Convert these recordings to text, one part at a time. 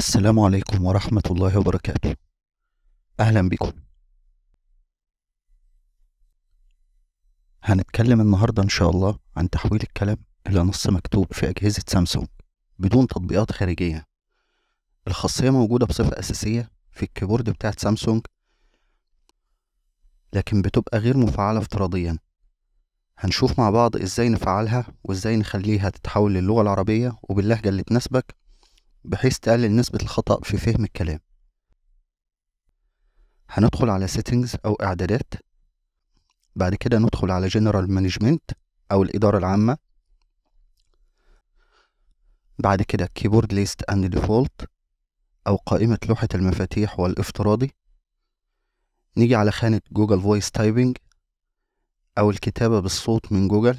السلام عليكم ورحمة الله وبركاته أهلا بكم هنتكلم النهاردة إن شاء الله عن تحويل الكلام إلى نص مكتوب في أجهزة سامسونج بدون تطبيقات خارجية الخاصية موجودة بصفة أساسية في الكيبورد بتاعة سامسونج لكن بتبقى غير مفعلة افتراضيا هنشوف مع بعض ازاي نفعلها وازاي نخليها تتحول للغة العربية وباللهجة اللي تناسبك بحيث تقلل نسبة الخطأ في فهم الكلام هندخل على settings أو إعدادات بعد كده ندخل على general management أو الإدارة العامة بعد كده كيبورد ليست أند default أو قائمة لوحة المفاتيح والافتراضي نيجي على خانة جوجل فويس تايبنج أو الكتابة بالصوت من جوجل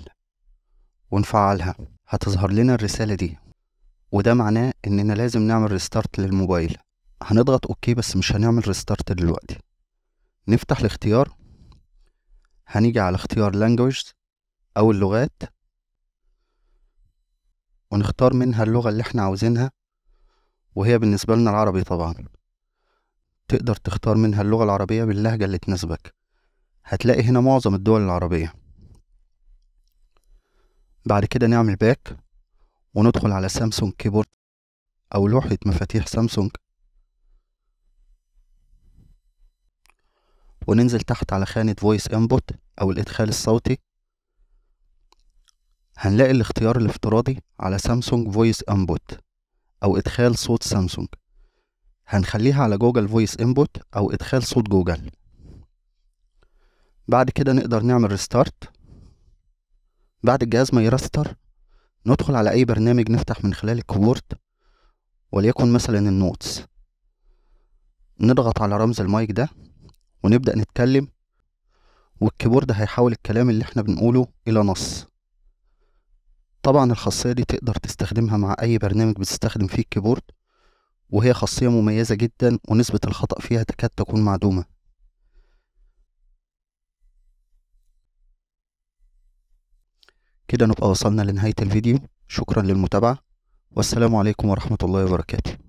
ونفعلها هتظهر لنا الرسالة دي وده معناه اننا لازم نعمل ريستارت للموبايل هنضغط اوكي بس مش هنعمل ريستارت دلوقتي نفتح الاختيار هنيجي على اختيار language او اللغات ونختار منها اللغة اللي احنا عاوزينها وهي بالنسبة لنا العربي طبعا تقدر تختار منها اللغة العربية باللهجة اللي تناسبك هتلاقي هنا معظم الدول العربية بعد كده نعمل باك وندخل على سامسونج كيبورد أو لوحة مفاتيح سامسونج وننزل تحت على خانة فويس انبوت أو الإدخال الصوتي هنلاقي الاختيار الافتراضي على سامسونج فويس انبوت أو إدخال صوت سامسونج هنخليها على جوجل فويس انبوت أو إدخال صوت جوجل بعد كده نقدر نعمل ريستارت بعد الجهاز ما يرستر ندخل على أي برنامج نفتح من خلال الكيبورد وليكن مثلا النوتس نضغط على رمز المايك ده ونبدأ نتكلم والكيبورد هيحول الكلام اللي احنا بنقوله إلى نص طبعا الخاصية دي تقدر تستخدمها مع أي برنامج بتستخدم فيه الكيبورد وهي خاصية مميزة جدا ونسبة الخطأ فيها تكاد تكون معدومة كده نبقى وصلنا لنهاية الفيديو شكرا للمتابعة والسلام عليكم ورحمة الله وبركاته